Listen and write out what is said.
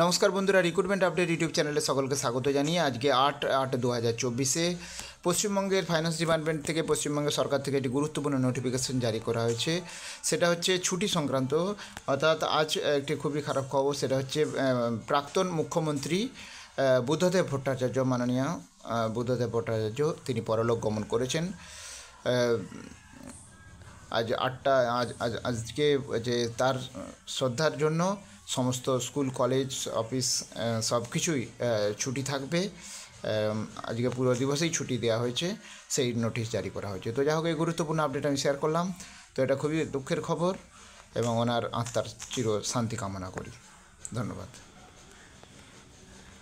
নমস্কার বন্ধুরা recruitment update YouTube চ্যানেলে সকলকে স্বাগত জানিয়ে আজকে আট আট দু হাজার চব্বিশে পশ্চিমবঙ্গের ফাইন্যান্স ডিপার্টমেন্ট থেকে পশ্চিমবঙ্গের সরকার থেকে একটি গুরুত্বপূর্ণ নোটিফিকেশন জারি করা হয়েছে সেটা হচ্ছে ছুটি সংক্রান্ত অর্থাৎ আজ একটি খুবই খারাপ খবর সেটা হচ্ছে প্রাক্তন মুখ্যমন্ত্রী বুদ্ধদেব ভট্টাচার্য মাননীয় বুদ্ধদেব ভট্টাচার্য তিনি পরলোক গমন করেছেন আজ আটটা আজ আজ আজকে যে তার শ্রদ্ধার জন্য সমস্ত স্কুল কলেজ অফিস সব কিছুই ছুটি থাকবে আজকে পুরো দিবসেই ছুটি দেওয়া হয়েছে সেই নোটিশ জারি করা হয়েছে তো যাই হোক এই গুরুত্বপূর্ণ আপডেট আমি শেয়ার করলাম তো এটা খুবই দুঃখের খবর এবং ওনার আত্মার চির শান্তি কামনা করি ধন্যবাদ